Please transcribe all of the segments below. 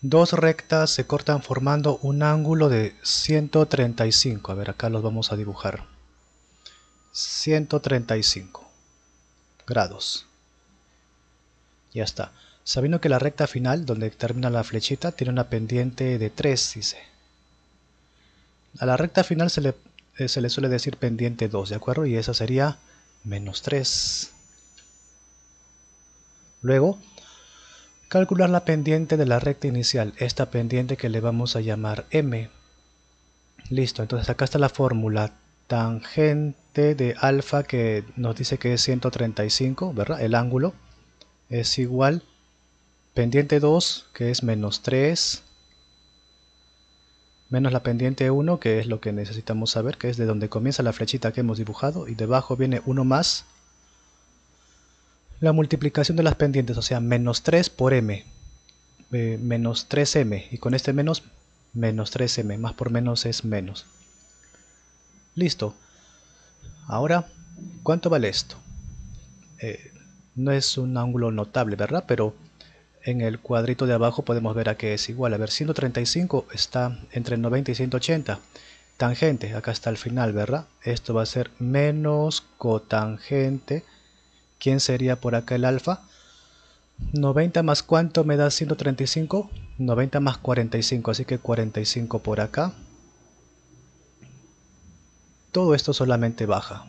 Dos rectas se cortan formando un ángulo de 135. A ver, acá los vamos a dibujar. 135 grados. Ya está. Sabiendo que la recta final, donde termina la flechita, tiene una pendiente de 3, dice. A la recta final se le, eh, se le suele decir pendiente 2, ¿de acuerdo? Y esa sería menos 3. Luego, calcular la pendiente de la recta inicial, esta pendiente que le vamos a llamar m. Listo, entonces acá está la fórmula tangente de alfa que nos dice que es 135, ¿verdad? El ángulo es igual pendiente 2 que es menos 3 menos la pendiente 1 que es lo que necesitamos saber que es de donde comienza la flechita que hemos dibujado y debajo viene 1 más la multiplicación de las pendientes, o sea, menos 3 por m, eh, menos 3m, y con este menos, menos 3m, más por menos es menos. Listo. Ahora, ¿cuánto vale esto? Eh, no es un ángulo notable, ¿verdad? Pero en el cuadrito de abajo podemos ver a qué es igual. A ver, 135 está entre 90 y 180. Tangente, acá está el final, ¿verdad? Esto va a ser menos cotangente ¿Quién sería por acá el alfa? 90 más cuánto me da 135? 90 más 45, así que 45 por acá. Todo esto solamente baja.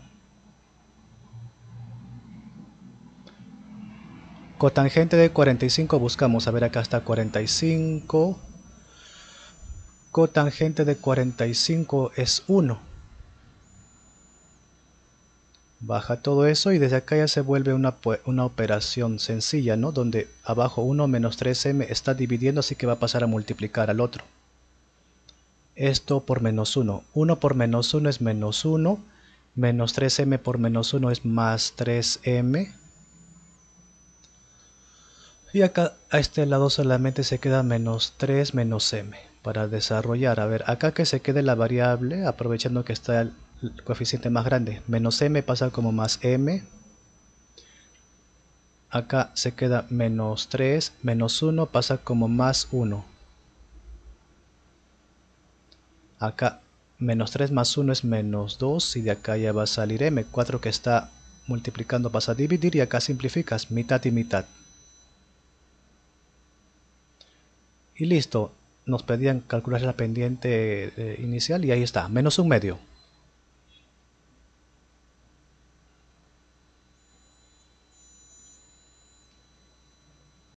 Cotangente de 45 buscamos, a ver acá está 45. Cotangente de 45 es 1 baja todo eso y desde acá ya se vuelve una, una operación sencilla, ¿no? Donde abajo 1 menos 3m está dividiendo, así que va a pasar a multiplicar al otro. Esto por menos 1. 1 por menos 1 es menos 1. Menos 3m por menos 1 es más 3m. Y acá a este lado solamente se queda menos 3 menos m para desarrollar. A ver, acá que se quede la variable, aprovechando que está el coeficiente más grande. Menos m pasa como más m. Acá se queda menos 3, menos 1 pasa como más 1. Acá menos 3 más 1 es menos 2 y de acá ya va a salir m. 4 que está multiplicando pasa a dividir y acá simplificas mitad y mitad. Y listo, nos pedían calcular la pendiente eh, inicial y ahí está, menos un medio.